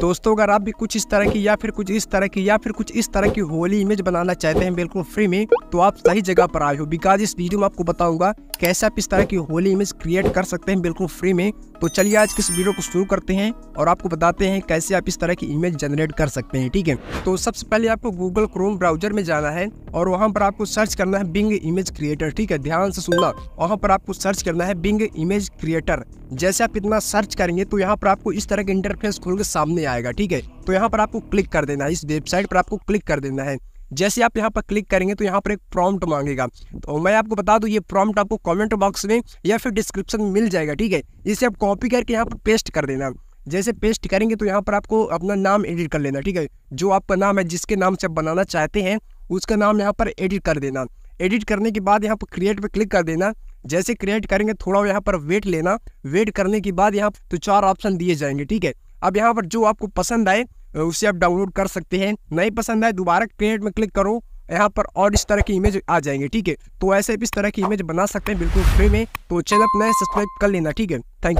दोस्तों अगर आप भी कुछ इस तरह की या फिर कुछ इस तरह की या फिर कुछ इस तरह की होली इमेज बनाना चाहते हैं बिल्कुल फ्री में तो आप सही जगह पर आए हो बिकॉज इस वीडियो में आपको बताऊंगा कैसे आप इस तरह की होली इमेज क्रिएट कर सकते हैं बिल्कुल फ्री में तो चलिए आज किस वीडियो को शुरू करते हैं और आपको बताते हैं कैसे आप इस तरह की इमेज जनरेट कर सकते हैं ठीक है तो सबसे पहले आपको गूगल क्रोम ब्राउजर में जाना है और वहाँ पर आपको सर्च करना है बिंग इमेज क्रिएटर ठीक है ध्यान से सुनना वहाँ पर आपको सर्च करना है बिंग इमेज क्रिएटर जैसे आप इतना सर्च करेंगे तो यहाँ पर आपको इस तरह का इंटरफेस खोल के सामने आएगा ठीक है तो यहाँ पर आपको क्लिक कर देना है इस वेबसाइट पर आपको क्लिक कर देना है जैसे आप यहाँ पर क्लिक करेंगे तो यहाँ पर एक प्रॉम्प्ट मांगेगा तो मैं आपको बता दूँ ये प्रॉम्प्ट आपको कमेंट बॉक्स में या फिर डिस्क्रिप्शन में मिल जाएगा ठीक है इसे आप कॉपी करके यहाँ पर पेस्ट कर देना जैसे पेस्ट करेंगे तो यहाँ पर आपको अपना नाम एडिट कर लेना ठीक है जो आपका नाम है जिसके नाम से आप बनाना चाहते हैं उसका नाम यहाँ पर एडिट कर देना एडिट करने के बाद यहाँ पर क्रिएट पर क्लिक कर देना जैसे क्रिएट करेंगे थोड़ा यहाँ पर वेट लेना वेट करने के बाद यहाँ तो चार ऑप्शन दिए जाएंगे ठीक है अब यहाँ पर जो आपको पसंद आए उसे आप डाउनलोड कर सकते हैं नहीं पसंद आए दोबारा क्रिएट में क्लिक करो यहाँ पर और इस तरह की इमेज आ जाएंगे ठीक है तो ऐसे भी इस तरह की इमेज बना सकते हैं बिल्कुल फ्री में तो चैनल अपना सब्सक्राइब कर लेना ठीक है थैंक यू